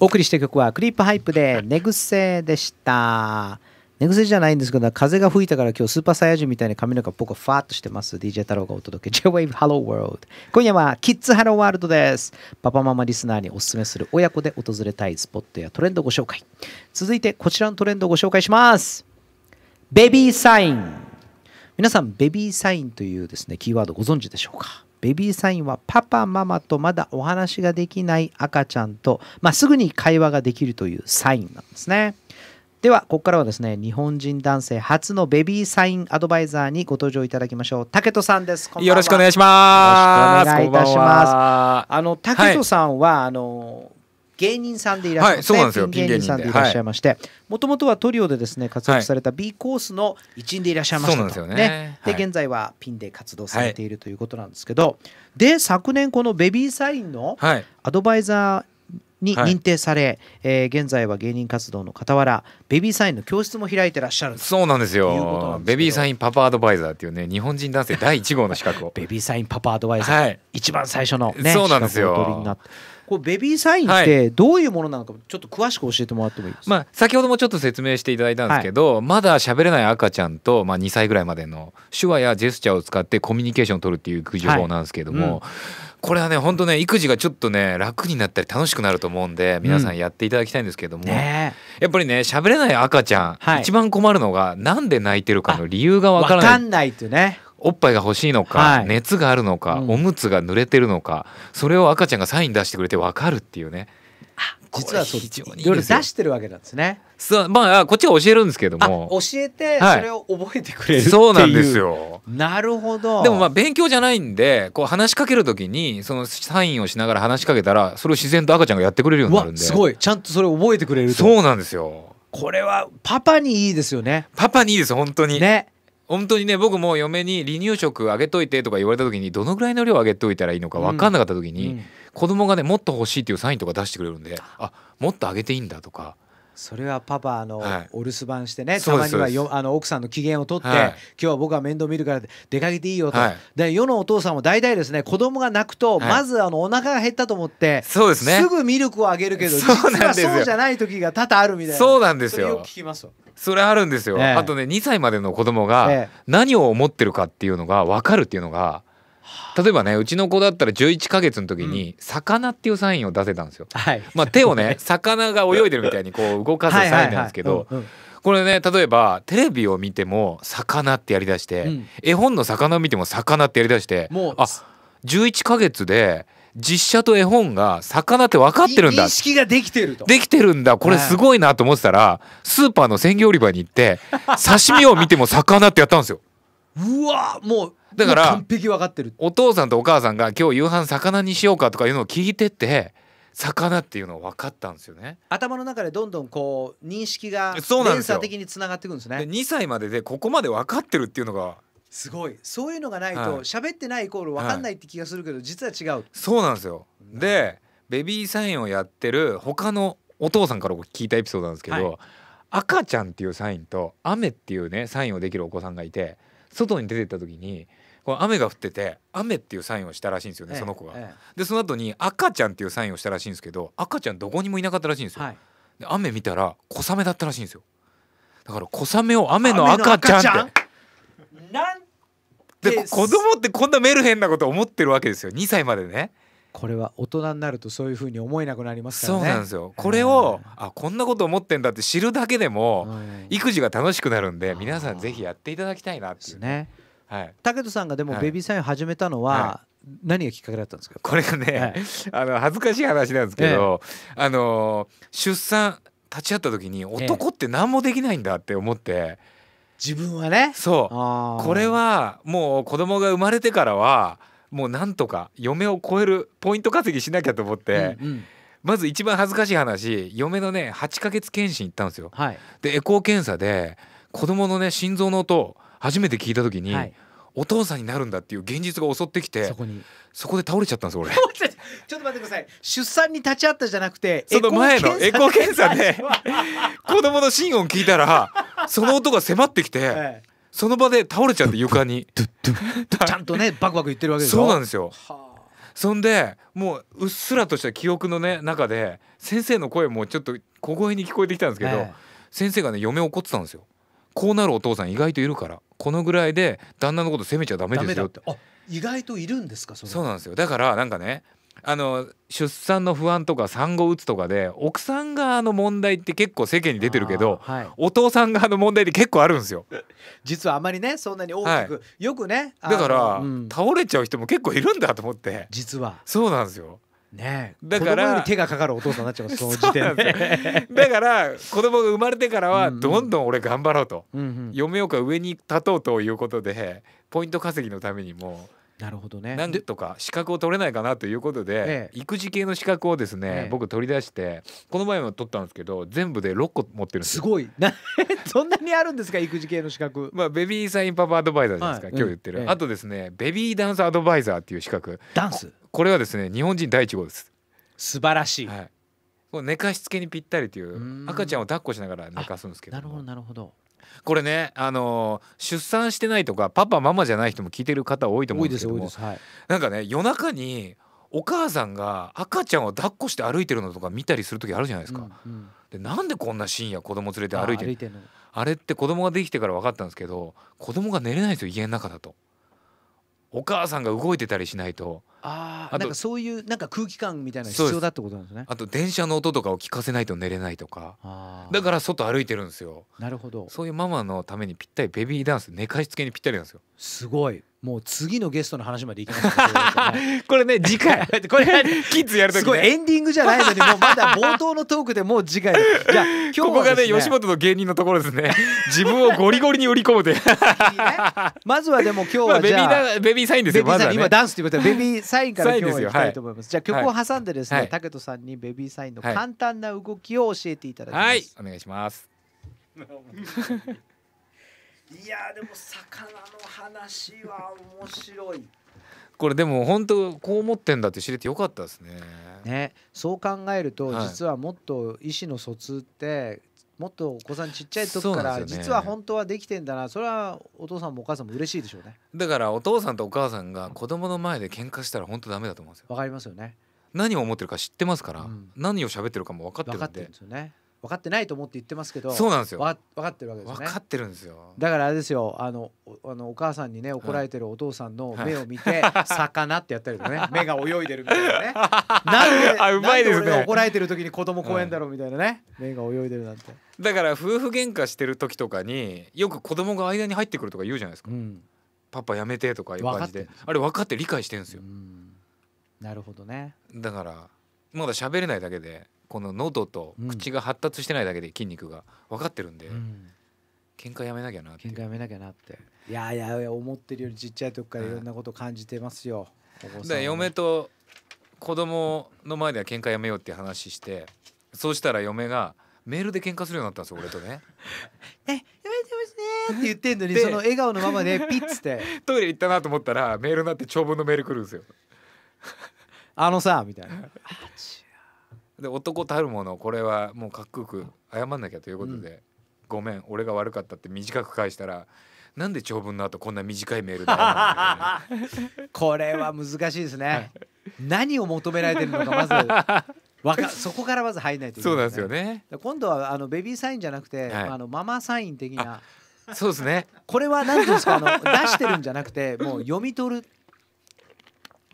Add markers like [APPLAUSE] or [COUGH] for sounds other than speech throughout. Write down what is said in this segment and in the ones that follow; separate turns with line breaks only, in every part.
お送りした曲はクリープハイプで寝癖でした。寝癖じゃないんですけど、風が吹いたから今日スーパーサイヤ人みたいな髪の毛僕はファーっとしてます。DJ 太郎がお届け。J-Wave Hello World。今夜はキッズハローワールドです。パパママリスナーにおすすめする親子で訪れたいスポットやトレンドをご紹介。続いてこちらのトレンドをご紹介します。ベビーサイン。皆さん、ベビーサインというですね、キーワードご存知でしょうかベビーサインはパパママとまだお話ができない赤ちゃんと、まあ、すぐに会話ができるというサインなんですね。ではここからはですね日本人男性初のベビーサインアドバイザーにご登場いただきましょう武人さんですよろしくお願いしますよろしくお願いいたしますあの武人さんは、はい、あの芸人さんでいらっしゃいます、ピン芸人さんでいらっしゃいましてもともとはトリオでですね活躍された B コースの一員でいらっしゃいましたと、ね、で現在はピンで活動されているということなんですけど、で昨年このベビーサインのアドバイザーに認定され、はい、えー、現在は芸人活動の傍らベビーサインの教室も開いてらっしゃる
そうなんですよベビーサインパパアドバイザーっていうね日本人男性第1号の資格を [LAUGHS] ベビーサインパパアドバイザー、はい、一番最初のねそうなんですよこうベビーサインって
どういうものなのかちょっと詳しく教えてもらってもいいです
か、まあ、先ほどもちょっと説明していただいたんですけど、はい、まだ喋れない赤ちゃんと、まあ、2歳ぐらいまでの手話やジェスチャーを使ってコミュニケーションを取るっていう育児法なんですけども、はいうん、これはね本当ね育児がちょっとね楽になったり楽しくなると思うんで皆さんやっていただきたいんですけども、うんね、やっぱりね喋れない赤ちゃん、はい、一番困るのがなんで泣いてるかの理由がわからない。わかんないってね。おっぱいが欲しいのか、はい、熱があるのか、うん、おむつが濡れてるのかそれを赤ちゃんがサイン出してくれて分かるっていうね。実はそう
いろいろ出してるわけなんで
すね。そうまあこっちは教えるんですけども
教えてそれを覚えて
くれる、はい、そうなんですよ。
なるほど。でも
まあ勉強じゃないんでこう話しかけるときにそのサインをしながら話しかけたらそれを自然と赤ちゃんがやってくれるようになるんで。すごいちゃんとそれを覚えてくれるそうなんですよ。
これはパパにいいですよね。
パパにいいです本当に。ね。本当にね僕も嫁に離乳食あげといてとか言われた時にどのぐらいの量あげといたらいいのか分かんなかった時に、うんうん、子供がねもっと欲しいっていうサインとか出してくれるんであもっとあげていいんだとか。
それはパパのお留守番してね、たまにはよあの奥さんの機嫌を取って、はい、今日は僕は面倒見るから出かけていいよと、はい、で世のお父さんも大体ですね子供が泣くと、まずあのお腹が減ったと思って
そうですねす
ぐミルクをあげるけど実はそうじゃない時が多々あるみたいなそうなんですよよく聞
きますそれあるんですよ、ええ、あとね2歳までの子供が何を思ってるかっていうのが分かるっていうのが例えばねうちの子だったら11ヶ月の時に「魚」っていうサインを出せたんですよ。はい、まあ、手をね魚が泳いでるみたいにこう [LAUGHS] 動かすサインなんですけど。これね例えばテレビを見ても「魚」ってやりだして、うん、絵本の「魚」を見ても「魚」ってやりだしてもうあ11ヶ月で実写と絵本が魚って分かってるんだ意識ができてるとできてるんだこれすごいなと思ってたらスーパーの鮮魚売り場に行って [LAUGHS] 刺身を見ても魚ってやったんですようわもうだから完璧分かってるお父さんとお母さんが今日夕飯魚にしようかとかいうのを聞いてて魚っていうのを分かったんですよね
頭の中でどんどんこう認識が連鎖的につながっていくんですねで
2歳まででここまで分かってるっていうのが
すごいそういうのがないと喋、はい、ってないイコール分かんないって気がするけど、はい、実は違う
そうなんですよでベビーサインをやってる他のお父さんから聞いたエピソードなんですけど、はい、赤ちゃんっていうサインと雨っていうねサインをできるお子さんがいて外に出てった時にこの雨が降ってて雨っていうサインをしたらしいんですよね、ええ、その子が。え、でその後に赤ちゃんっていうサインをしたらしいんですけど赤ちゃんどこにもいなかったらしいんですよ。はい、で雨見たら小雨だったらしいんですよ。だから小雨を雨の赤ちゃんって。なん
で子供って
こんなメルヘンなこと思ってるわけですよ2歳までね。これは
大人になるとそういうふうに思えなくなりますからね。そうなんです
よこれを、あこんなこと思ってんだって知るだけでも、育児が楽しくなるんで皆さんぜひやっていただきたいなっていうね。はい、武人さんがでもベ
ビーサイン始めたのは、はい、何がきっかけだったんですかこれがね、はい、
あの恥ずかしい話なんですけど、ええ、あの出産立ち会った時に男って何もできないんだって思って。え
自分はねそ
うこれはもう子供が生まれてからはもうなんとか嫁を超えるポイント稼ぎしなきゃと思って、うんうん、まず一番恥ずかしい話嫁のね8ヶ月検診行ったんですよ。はい、でエコー検査で子供のね心臓の音初めて聞いた時に、はい、お父さんになるんだっていう現実が襲ってきてそこにそこで倒れちゃったんです俺 [LAUGHS] ち
ょっと待ってください出産に立ち会ったじゃなくてその前のエコー検査で
[LAUGHS] 子供の心音聞いたらその音が迫ってきて、その場で倒れちゃって床に [LAUGHS] ちゃんとねバクバク言ってるわけですよそうなんですよそんでもううっすらとした記憶のね中で先生の声もちょっと小声に聞こえてきたんですけど、ええ、先生がね嫁怒ってたんですよこうなるお父さん意外といるからこのぐらいで旦那のこと責めちゃダメですよって
意外といる
んですかそうなんですよだからなんかねあの出産の不安とか産後うつとかで奥さん側の問題って結構世間に出てるけど、はい、お父さん側の問題って結構あるんですよ。
実はあまりねそんなに大きく、はい、よくねだから、う
ん、倒れちゃう人も結構いるんだと思って実はそうなんですよ。ねだから手がかかるお父さんになっちゃう [LAUGHS] その時点でだから子供が生まれてからはどんどん俺頑張ろうと、うんうん、嫁をか上に立とうということでポイント稼ぎのためにも。なるほどねなんとか資格を取れないかなということで、育児系の資格をですね、僕取り出してこの前も取ったんですけど全部で6個持ってるんですすごいな [LAUGHS] そんなにあるんですか育児系の資格まあベビーサインパパアドバイザーじゃないですか、今日言ってる、あとですねベビーダンスアドバイザーっていう資格ダンスこれはですね日本人第一号です素晴らしい、はい、寝かしつけにぴったりという赤ちゃんを抱っこしながら寝かすんですけどなるほどなるほどこれね、あの出産してないとかパパママじゃない人も聞いてる方多いと思うんですけども、なんかね夜中にお母さんが赤ちゃんを抱っこして歩いてるのとか見たりする時あるじゃないですか。うんうん、でなんでこんな深夜子供連れて歩いてるあれって子供ができてから分かったんですけど子供が寝れないんですよ家の中だと。お母さんが動いてたりしないと
ああなんかそういうなんか空気感みたいな必要だって
ことなんですねあと電車の音とかを聞かせないと寝れないとかだから外歩いてるんですよなるほどそういうママのためにぴったりベビーダンス寝かしつけにぴったりなんですよすごいもう次のゲストの話までいきます、ね、[LAUGHS] これね次回 [LAUGHS] これキッズやると、ね、すごいエンディングじゃないのに [LAUGHS] もうまだ冒
頭のトークでもう次回じゃ今日、ね、ここがね吉
本の芸人のところですね自分をゴリゴリに売り込むでまずはでも今日はじゃまあ、ベビーサインですよ、まね、今ダンスということでベビーサインから今日は行きたいと思います、はい、じゃあ曲を挟んでですね、はい、タ
ケトさんにベビーサインの簡単な動きを教えていただきます、はい、
お願いします
いやでも魚の話は面白い。
これでも本当こう思ってんだって知れてよかったですね。ねそう考えると、実は
もっと意思の疎通ってもっとお子さんちっちゃい時から、実は本当はできてんだなそれはお父さんもお母さんも嬉しいでしょうね
だからお父さんとお母さんが子供の前で喧嘩したら本当ダメだと思うんですよわかりますよね何を思ってるか知ってますから、何を喋ってるかも分かってるんで分かってるん
ですよね分かってないと思って言ってますけどそうなんですよわ分かってるわけですね分かってるんですよだからあれですよあのあのお母さんにね怒られてるお父さんの目を見て「[LAUGHS] 魚」ってやったりとかね目が泳いでるみたいなねなんであうまいですね怒られてる時に子供怖えんだろうみたいなね、
うん、目が泳いでるなんてだから夫婦喧嘩してる時とかによく子供が間に入ってくるとか言うじゃないですか、うん、パパやめてとかいう感じであれ分かって理解してるんですよ、なるほどねだからまだ喋れないだけでこの喉と口が発達してないだけで筋肉が分かってるんで、うん、喧嘩やめな
きゃなって喧嘩やめなきゃなっていやいやいや思ってるよりちっちゃい時からいろんなこと感じてますよ、うん、で嫁
と子供の前では喧嘩やめようって話してそうしたら嫁がメールで喧嘩するようになったんですよ俺とね
[LAUGHS] えやめてま
すねって言ってんのにその笑顔のままで [LAUGHS] ピッつってトイレ行ったなと思ったらメールになって長文のメール来るんですよあのさみたいな [LAUGHS] で男たるものこれはもうかっこよく謝んなきゃということで、うん、ごめん俺が悪かったって短く返したらなんで長文の後こんな短いメールで、ね、これは難しいですね何を求められてるのかまずわか [LAUGHS] そこからまず入
らないといけない、ね、そうなんですよね今度はあのベビーサインじゃなくて、はい、あのママサイン的なそ
うですねこれは何ていうんですかあの出してるんじゃなくてもう読み取る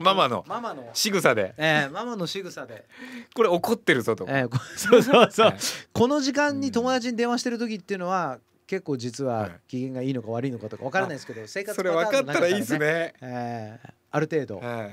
ママの仕草で、え
ー、ママの仕草で
これ怒ってるぞと、えー、
[LAUGHS] そうそうそう、この時間に友達に電話してる時っていうのは、結構実は機嫌がいいのか悪いのかとか分からないですけど、はい、生活、ね、それ分かったらいいですね、えー、ある程度、
は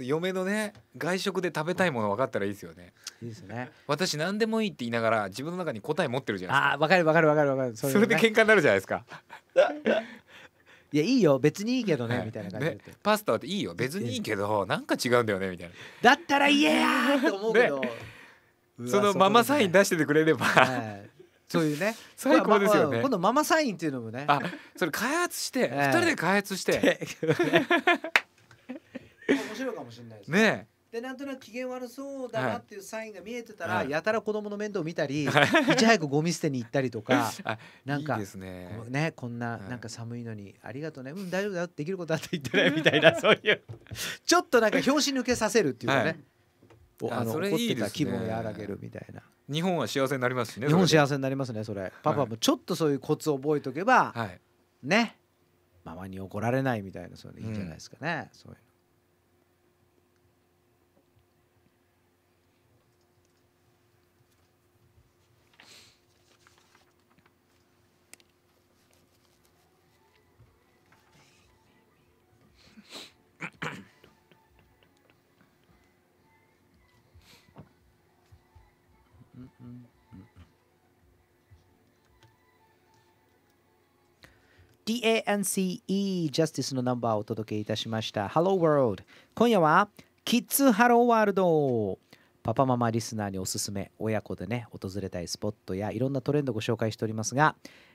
い、嫁のね外食で食べたいもの分かったらいいですよねいいですね私何でもいいって言いながら自分の中に答え持ってるじゃないですか
あ分かる分かる分かる分かるそれ,、ね、それで喧嘩
になるじゃないですか [LAUGHS] いやいいよ別
にいいけどね、はいみ
たいな感じでパスタっていいよ別にいいけどなんか違うんだよねみたいなだったら言えやーって思うけど、そのママサイン出しててくれれば、はいそういうね [LAUGHS] 最高ですよねまあ今度
ママサインっていうのもねあ
それ開発して2人で開発して [LAUGHS] 面
白いかもしれないですねねでなんとなく機嫌悪そうだなっていうサインが見えてたら、はい、やたら子供の面倒を見たり、はい、いち早くゴミ捨てに行ったりとか [LAUGHS] なんかね、ね、こんな、なんか寒いのにありがとうねうん大丈夫だよできることあって言ってね [LAUGHS] みたいなそういうちょっとなんか拍子抜けさせるっていうかね、はい、あの怒ってた気分を和らげるみたいな。
日本は幸せになりますしね日本幸
せになりますねそれパパもちょっとそういうコツを覚えとけば、はい、ねママに怒られないみたいなそういうのいいんじゃないですかね、うん、そういう DANCE ジャスティスのナンバーをお届けいたしました Hello World 今夜はキッズハローワールドパパママリスナーにおすすめ親子でね訪れたいスポットやいろんなトレンドをご紹介しておりますが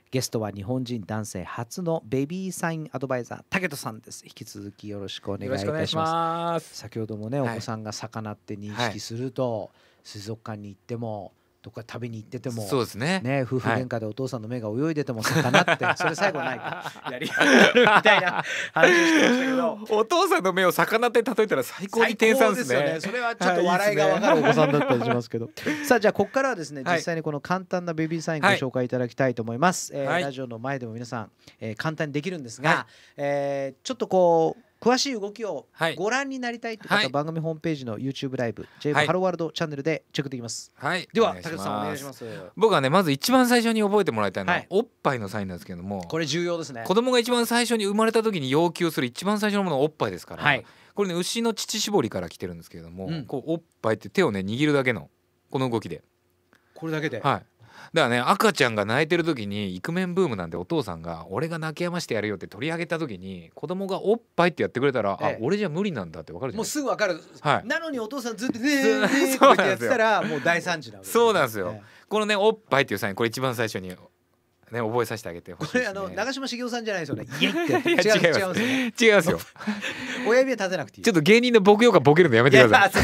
ゲストは日本人男性初のベビーサインアドバイザー竹人さんです引き続きよろしくお願いいたします先ほどもね、はい、お子さんが魚って認識すると、はい、水族館に行ってもどっか食べに行っててもそうですねね夫婦喧嘩でお父さんの目が泳いでても魚って、[LAUGHS] それ最後ないかやり [LAUGHS] みたいな話をしてましたけど
お父さんの目を魚って例えたら最高に天才ですねそれはちょっと笑いが分かるお子さんだったりしますけど
さあじゃあここからはですね実際にこの簡単なベビーサインご紹介いただきたいと思います、はえラジオの前でも皆さん、えー、簡単にできるんですが、はえちょっとこう詳しい動きをご覧になりたいという方、はい、番
組ホームページの
YouTube ライブ「j w ハローワールドチャンネル」でチェックできます、
はい、では武田さんお願いします僕はねまず一番最初に覚えてもらいたいのは、はい、おっぱいのサインなんですけどもこれ
重要ですね子
供が一番最初に生まれた時に要求する一番最初のものはおっぱいですから、はい、これね牛の乳搾りから来てるんですけれども、うん、こうおっぱいって手をね握るだけのこの動きでこれだけではいだからね赤ちゃんが泣いてる時にイクメンブームなんでお父さんが「俺が泣きやましてやるよ」って取り上げた時に子供が「おっぱい」ってやってくれたら「ええ、あ俺じゃ無理なんだ」って分かるじゃないもうすぐ分かる、は
い、なのにお父さんずっと「ねえ」ってやってたらも
う大惨事なわけ、ね、そうなんですよ、え、このね「おっぱい」っていうサインこれ一番最初にね覚えさせてあげてほ
しい、ね、これあの長嶋茂雄さんじゃないですよね。[LAUGHS] イエって違い違います違いますよ。[LAUGHS] 親指は立てなくて
いい。ちょっと芸人の僕よかボケるのやめてくださ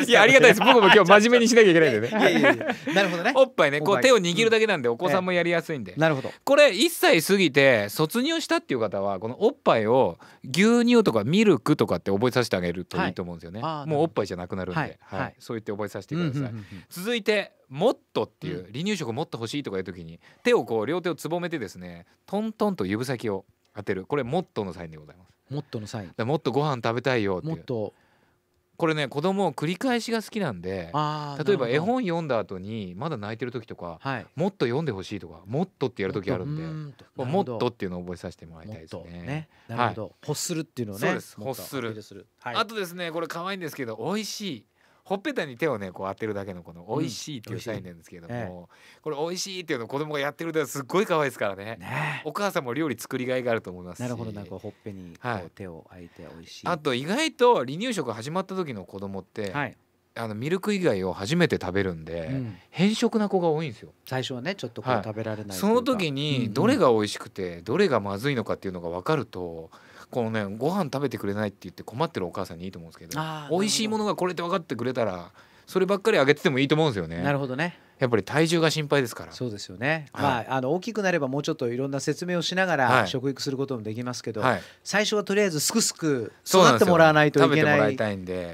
い。いや [LAUGHS] ありがたいです。僕も今日真面目にしなきゃいけないんでね。いやいやいやなるほどね。おっぱいねこう手を握るだけなんでお子さんもやりやすいんで。なるほど。これ一歳過ぎて卒業したっていう方はこのおっぱいを牛乳とかミルクとかって覚えさせてあげるといいと思うんですよね。もうおっぱいじゃなくなるんで、はい、そう言って覚えさせてください。続いてもっとっていう、離乳食もっと欲しいとかいう時に手をこう両手をつぼめてですねトントンと指先を当てるこれもっとのサインでございますもっとのサインもっとご飯食べたいよっていうもっとこれね子供を繰り返しが好きなんで例えば絵本読んだ後にまだ泣いてる時とか、はい、もっと読んでほしいとかもっとってやる時あるんでもっとっていうのを覚えさせてもらいたいですね。ねなるほど、はい、欲するっていうのね。そうです欲する。はい、あとですねこれ可愛いんですけど美味しいほっぺたに手をねこう当てるだけのこの「おいしい」っていうサインなんですけれども、うんええ、これ「おいしい」っていうの子供がやってるてすっごい可愛いですからね、ね、お母さんも料理作りがいがあると思いますなるほどなんかほっぺにこう手をあいておいしい、はい、あと意外と離乳食始まった時の子供って、はい、あのミルク以外を初めて食べるんで、うん、変色な子が多いんですよ最初はねちょっとこう食べられない、はい、その時にどれが美味しくてどれがまずいのかっていうのが分かると、このねご飯食べてくれないって言って困ってるお母さんにいいと思うんですけど美味しいものがこれって分かってくれたらそればっかりあげててもいいと思うんですよね。なるほどねやっぱり体重が心配ですからそうですよね、はい、まあ、あの大きくなればもうちょっといろんな
説明をしながら食育することもできますけど、はい、最初はとりあえずすくすく育ってもらわないといけない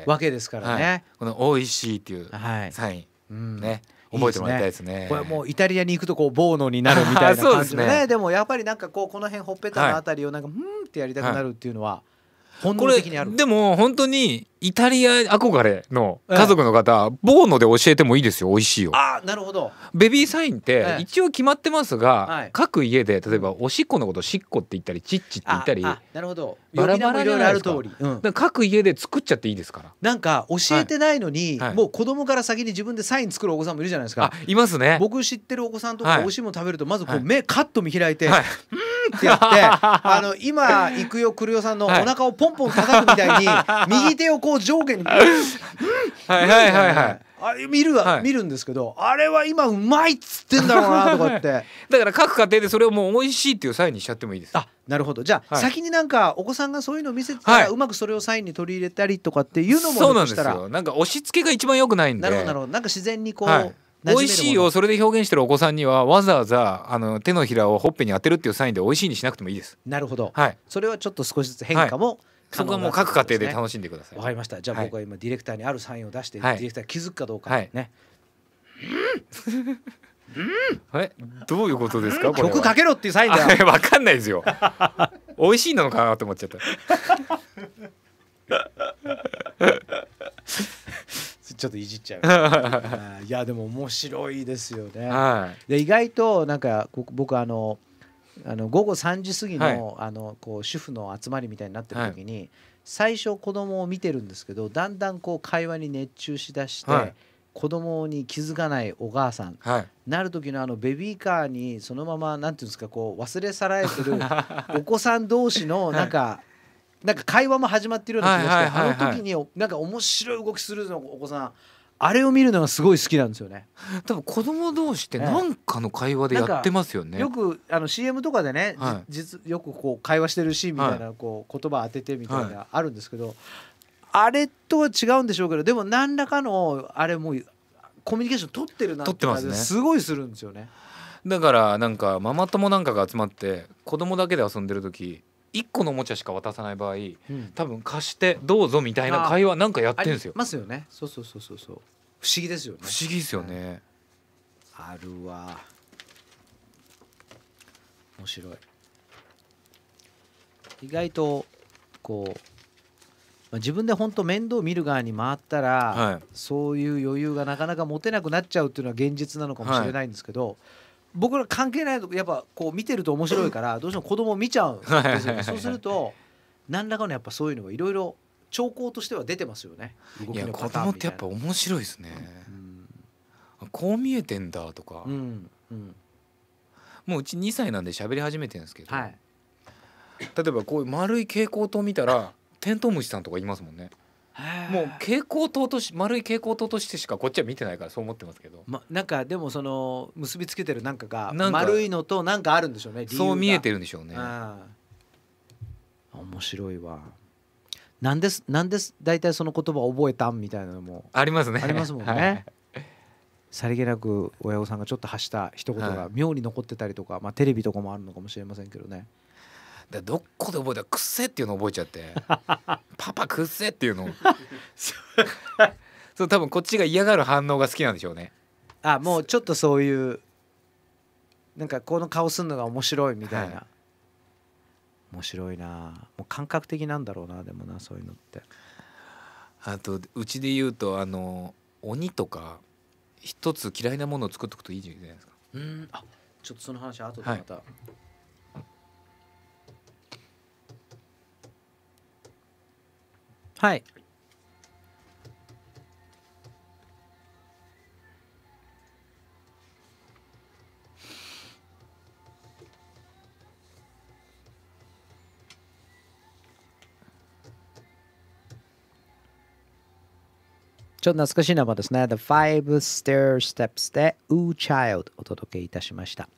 わけですからね、はい、
この「美味しい」っていうサイン、うん、ね。覚えてもらいたいですね、ね、これも
うイタリアに行くとこうボーノ
になるみたいな感じのねで
ねでもやっぱりなんかこうこの辺ほっぺたのあたりをなんか、う
んってやりたくなるっていうのは、はい本能的にあるでも本当にイタリア憧れの家族の方、ええ、ボーノで教えてもいいですよ美味しいよあなるほどベビーサインって一応決まってますが、ええ、各家で例えばおしっこのことしっこって言ったりちっちって言ったりな
るほどバラバラじゃなるとおり、う
ん、各家で作っちゃっていいですからなんか教えてないのに、はい、もう子供から先に自分でサイン作る
お子さんもいるじゃないですか、い、ますね僕知ってるお子さんとか、はい、おしいも食べるとまずこう目、カッと見開いて、はい、うんって言って [LAUGHS] あの今行くよくるよさんのお腹をポンポン叩くみたいに、は
い、右手をこう上下にはい
はいはいはいあれ見るわ、はい、見るんで
すけどあれは今うまいっつってんだろうな [LAUGHS] とかってだから各家庭でそれをもう美味しいっていうサインにしちゃってもいいですあなるほどじゃあ、はい、先
になんかお子さんがそういうのを見せてたら、う
まくそれをサインに取り入れたりとかっていうのもそうなんですよなんか押し付けが一番よくないんでなるほどなるほど
なんか自然にこう、美味しい
をそれで表現してるお子さんにはわざわざあの手のひらをほっぺに当てるっていうサインで美味しいにしなくてもいいです。なるほど。はい。それはちょっと少しずつ変化も、はい、そこはもう各家庭で楽しんでください。わ、かりました。じゃあ僕
は今ディレクターにあるサインを出して、はい、ディレクター気づくかどうか、はい、ね。
うん。え、どういうことですか。曲かけろっていうサインだよ。わかんないですよ。美味しいなのかなと思っちゃった。ちょっといじっちゃう [LAUGHS] いやで
も面白いですよね、はい、で意外となんか僕あのあの午後3時過ぎのはい、あのこう主婦の集まりみたいになってる時に、はい、最初子供を見てるんですけどだんだんこう会話に熱中しだして、はい、子供に気づかないお母さん、はい、なる時のあのベビーカーにそのままなんていうんですかこう忘れ去られてる [LAUGHS] お子さん同士のなんか、なんか会話も始まってるような気がして、はいはい、あの時になんか面白い動きするのお子さんあれを見るのがすごい好きなんですよね。多分
子供同士
って何か
の会話でやってますよね。よ
くあの CM とかでね、はい、実よくこう会話してるシーンみたいなこう言葉当ててみたいなあるんですけど、あれとは違うんでしょうけど、でも何らかのあれもコミュニケーション取ってるなって感じすごいするんですよね。ね
だからなんかママ友なんかが集まって子供だけで遊んでる時1個のおもちゃしか渡さない場合、うん、多分貸してどうぞみたいな会話なんかやってるんですよ。ま
すよね。そうそうそうそうそう不
思議ですよね。不思議ですよね。あるわ。面白い。
意外とこう自分で本当面倒見る側に回ったら、はい、そういう余裕がなかなか持てなくなっちゃうっていうのは現実なのかもしれないんですけど、はい僕ら関係ないとやっぱこう見てると面白いからどうしても子供見ちゃうんですよねそうすると何らかのやっぱそういうのがいろいろ兆候としては出てますよね
動きのパターンってやっぱ面白いですね、うん、こう見えてんだとか、うんうん、もううち2歳なんで喋り始めてるんですけど、はい、例えばこういう丸い蛍光灯見たらテントウムシさんとかいますもんねもう蛍光灯とし丸い蛍光灯としてしかこっちは見てないからそう思ってますけ
ど、ま、なんかでもその結びつけてるなんかが丸いのとなんかあるんでしょうねそう見え
てるんでしょうね面白いわ
なんですなんです大体その言葉覚えたんみたいなのもありますねありますもんね、はいさりげなく親御さんがちょっと発した一言が妙に残ってたりとか、まあ、テレビとかもあるのかもしれませ
んけどねでどっこで覚えたら「くっせ」っていうのを覚えちゃって「[LAUGHS] パパくっせ」っていうのを [LAUGHS] そう多分こっちが嫌がる反応が好きなんでしょうね
あもうちょっとそういうなんかこの顔すんのが面白いみたいな、はい、面白いなもう感覚的なんだろうなでもなそういうのって
あとうちで言うとあの鬼とか一つ嫌いなものを作っとくといいじゃないですか
うんあちょっとその話後でまた、はいはい。ちょっと懐かしいナンですね。The Five Stair Steps で o o Child お届けいたしました。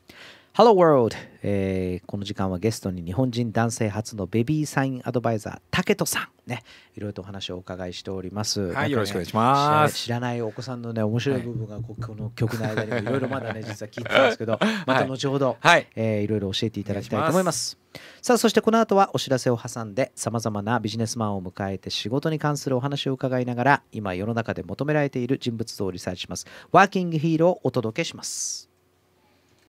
Hello World、えー、この時間はゲストに日本人男性初のベビーサインアドバイザー竹人さんねいろいろとお話をお伺いしております。はい、ね、よろしくお願いします知。らないお子さんのね面白い部分がこ,、この曲の間にも [LAUGHS] いろいろまだね実は聞いてたんですけど、また後ほど、はいえー、いろいろ教えていただきたいと思います。さあそしてこの後はお知らせを挟んでさまざまなビジネスマンを迎えて仕事に関するお話を伺いながら今世の中で求められている人物像をリサーチしますワーキングヒーローをお届けします。